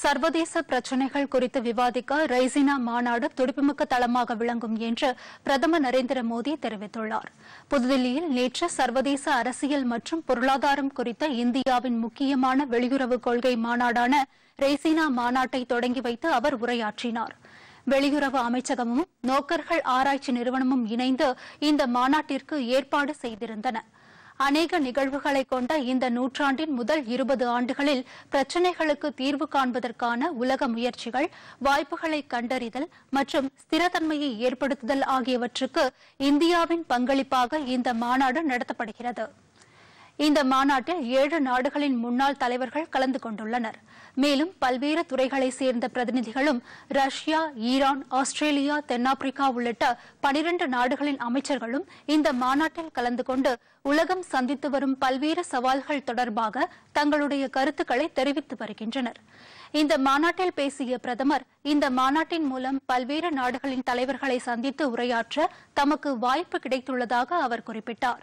சர்வதேச பிரச்சினைகள் குறித்து விவாதிக்க ரைசினா மாநாடு துடிப்புமிக்க தளமாக விளங்கும் என்று பிரதமர் நரேந்திர மோடி தெரிவித்துள்ளார் புதுதில்லியில் நேற்று சர்வதேச அரசியல் மற்றும் பொருளாதாரம் குறித்த இந்தியாவின் முக்கியமான வெளியுறவு கொள்கை மாநாடான ரெய்சினா மாநாட்டை தொடங்கி வைத்து அவர் உரையாற்றினார் வெளியுறவு அமைச்சகமும் நோக்கர்கள் ஆராய்ச்சி நிறுவனமும் இணைந்து இந்த மாநாட்டிற்கு ஏற்பாடு செய்திருந்தனா் அநேக நிகழ்வுகளை கொண்ட இந்த நூற்றாண்டின் முதல் இருபது ஆண்டுகளில் பிரச்சினைகளுக்கு தீர்வு காண்பதற்கான உலக முயற்சிகள் வாய்ப்புகளை கண்டறிதல் மற்றும் ஸ்திரத்தன்மையை ஏற்படுத்துதல் ஆகியவற்றுக்கு இந்தியாவின் பங்களிப்பாக இந்த மாநாடு நடத்தப்படுகிறது இந்த மாநாட்டில் ஏழு நாடுகளின் முன்னாள் தலைவர்கள் கலந்து கொண்டுள்ளனர் மேலும் பல்வேறு துறைகளை சேர்ந்த பிரதிநிதிகளும் ரஷ்யா ஈரான் ஆஸ்திரேலியா தென்னாப்பிரிக்கா உள்ளிட்ட பனிரண்டு நாடுகளின் அமைச்சர்களும் இந்த மாநாட்டில் கலந்து கொண்டு உலகம் சந்தித்து வரும் பல்வேறு சவால்கள் தொடர்பாக தங்களுடைய கருத்துக்களை தெரிவித்து வருகின்றனர் இந்த மாநாட்டில் பேசிய பிரதமர் இந்த மாநாட்டின் மூலம் பல்வேறு நாடுகளின் தலைவர்களை சந்தித்து உரையாற்ற தமக்கு வாய்ப்பு கிடைத்துள்ளதாக அவர் குறிப்பிட்டார்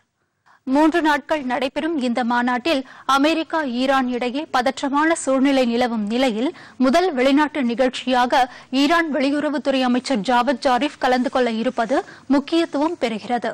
மூன்று நாட்கள் நடைபெறும் இந்த மாநாட்டில் அமெரிக்கா ஈரான் இடையே பதற்றமான சூழ்நிலை நிலவும் நிலையில் முதல் வெளிநாட்டு நிகழ்ச்சியாக ஈரான் வெளியுறவுத்துறை அமைச்சர் ஜாவத் ஜாரிஃப் கலந்து கொள்ள இருப்பது முக்கியத்துவம் பெறுகிறது